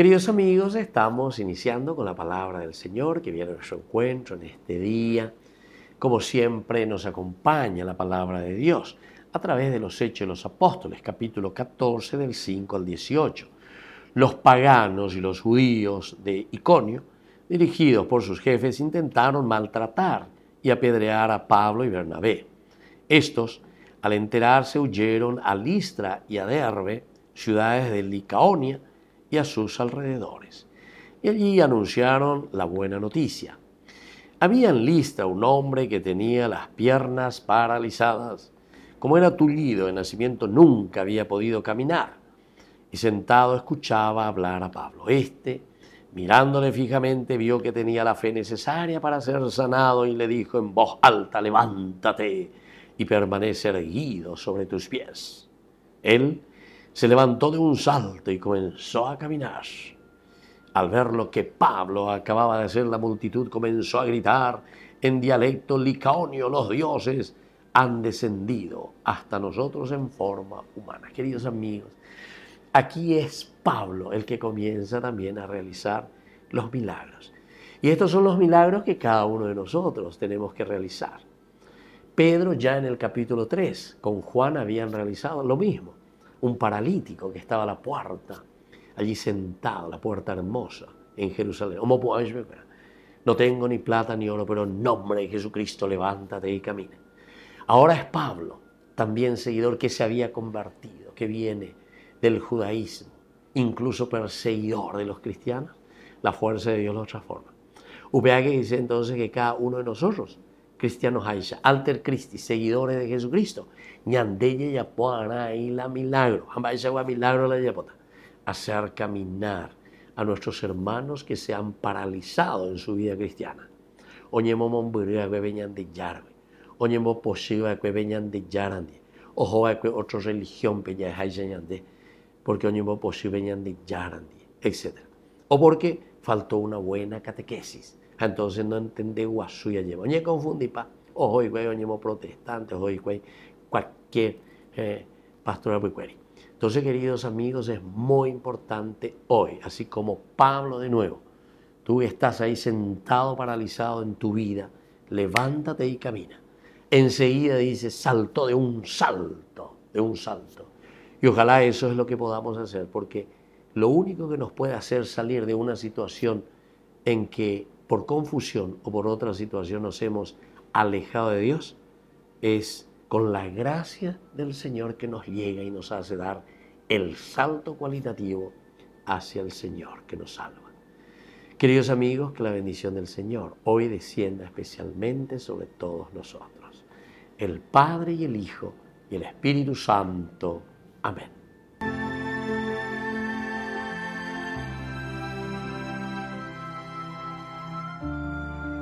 Queridos amigos, estamos iniciando con la palabra del Señor que viene a nuestro encuentro en este día. Como siempre nos acompaña la palabra de Dios a través de los Hechos de los Apóstoles, capítulo 14 del 5 al 18. Los paganos y los judíos de Iconio, dirigidos por sus jefes, intentaron maltratar y apedrear a Pablo y Bernabé. Estos, al enterarse, huyeron a Listra y a Derbe, ciudades de Licaonia, y a sus alrededores. Y allí anunciaron la buena noticia. Había en lista un hombre que tenía las piernas paralizadas. Como era tullido de nacimiento, nunca había podido caminar. Y sentado escuchaba hablar a Pablo. Este, mirándole fijamente, vio que tenía la fe necesaria para ser sanado y le dijo en voz alta, levántate y permanece erguido sobre tus pies. Él se levantó de un salto y comenzó a caminar. Al ver lo que Pablo acababa de hacer, la multitud comenzó a gritar en dialecto licaonio, los dioses han descendido hasta nosotros en forma humana. Queridos amigos, aquí es Pablo el que comienza también a realizar los milagros. Y estos son los milagros que cada uno de nosotros tenemos que realizar. Pedro ya en el capítulo 3 con Juan habían realizado lo mismo un paralítico que estaba a la puerta, allí sentado, la puerta hermosa, en Jerusalén. No tengo ni plata ni oro, pero en nombre de Jesucristo levántate y camina. Ahora es Pablo, también seguidor que se había convertido, que viene del judaísmo, incluso perseguidor de los cristianos. La fuerza de Dios lo transforma. que dice entonces que cada uno de nosotros cristiano Haisha, alter Christi, seguidores de Jesucristo. Ñandeye yapoana y la milagro. agua milagro la yapota. Hacer caminar a nuestros hermanos que se han paralizado en su vida cristiana. Oñemo momburia que venían de yarbe. Oñemo posiva que venían de yarandi. Ojo a que otra religión peña Haisha ñande. Porque oñemo posiva venían de yarandi, etc. O porque faltó una buena catequesis entonces no entendemos a suya lleva. confundí pa. Ojo, y oñemo protestante, ojo, y cualquier eh, pastor de Entonces, queridos amigos, es muy importante hoy, así como Pablo de nuevo, tú estás ahí sentado, paralizado en tu vida, levántate y camina. Enseguida dice, salto de un salto, de un salto. Y ojalá eso es lo que podamos hacer, porque lo único que nos puede hacer salir de una situación en que por confusión o por otra situación nos hemos alejado de Dios, es con la gracia del Señor que nos llega y nos hace dar el salto cualitativo hacia el Señor que nos salva. Queridos amigos, que la bendición del Señor hoy descienda especialmente sobre todos nosotros. El Padre y el Hijo y el Espíritu Santo. Amén.